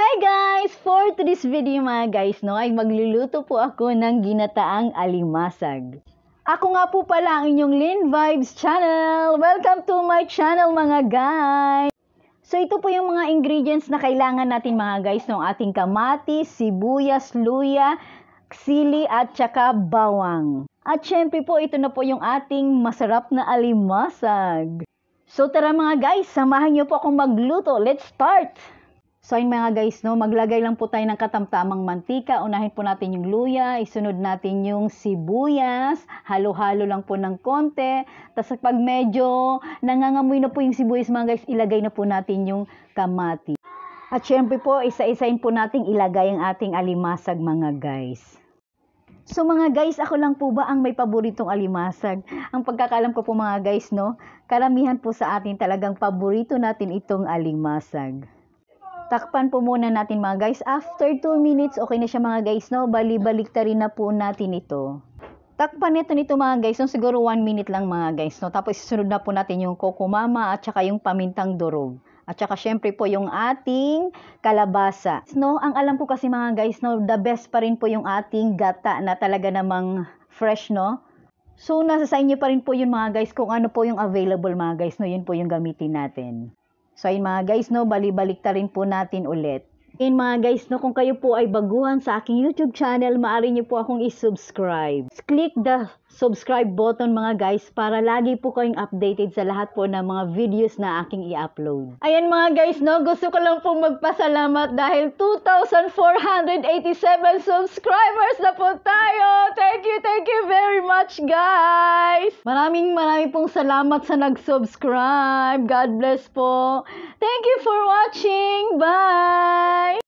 Hi guys! For today's video mga guys, no, ay magluluto po ako ng ginataang alimasag. Ako nga po pala ang inyong Lin Vibes channel. Welcome to my channel mga guys! So ito po yung mga ingredients na kailangan natin mga guys, no, ating kamatis, sibuyas, luya, sili at saka bawang. At syempre po, ito na po yung ating masarap na alimasag. So tara mga guys, samahan niyo po akong magluto. Let's start! So ayun mga guys, no, maglagay lang po tayo ng katamtamang mantika. Unahin po natin yung luya, isunod natin yung sibuyas, halo-halo lang po ng konti. Tapos pag medyo nangangamoy na po yung sibuyas mga guys, ilagay na po natin yung kamati. At syempre po, isa isain po nating ilagay ang ating alimasag mga guys. So mga guys, ako lang po ba ang may paboritong alimasag? Ang pagkakalam ko po mga guys, no, karamihan po sa atin talagang paborito natin itong alimasag takpan po muna natin mga guys. After 2 minutes, okay na siya mga guys, no? Bali-balikta rin na po natin ito. Takpan nito nito mga guys, no? siguro 1 minute lang mga guys, no? Tapos susunod na po natin yung kokumama at saka yung pamintang durog. At saka syempre po yung ating kalabasa. No, ang alam ko kasi mga guys, no, the best pa rin po yung ating gata na talaga namang fresh, no? So, nasa sa inyo pa rin po yun mga guys kung ano po yung available mga guys, no? Yun po yung gamitin natin. So ayun mga guys no, balibalik ta rin po natin ulit. Ayun mga guys no, kung kayo po ay baguhan sa aking YouTube channel, maaari niyo po akong i-subscribe. click the subscribe button mga guys para lagi po kayong updated sa lahat po ng mga videos na aking i-upload. Ayun mga guys, no, gusto ko lang po magpasalamat dahil 2,487 subscribers na po tayo! much, guys! Maraming maraming pong salamat sa nag-subscribe. God bless po. Thank you for watching. Bye!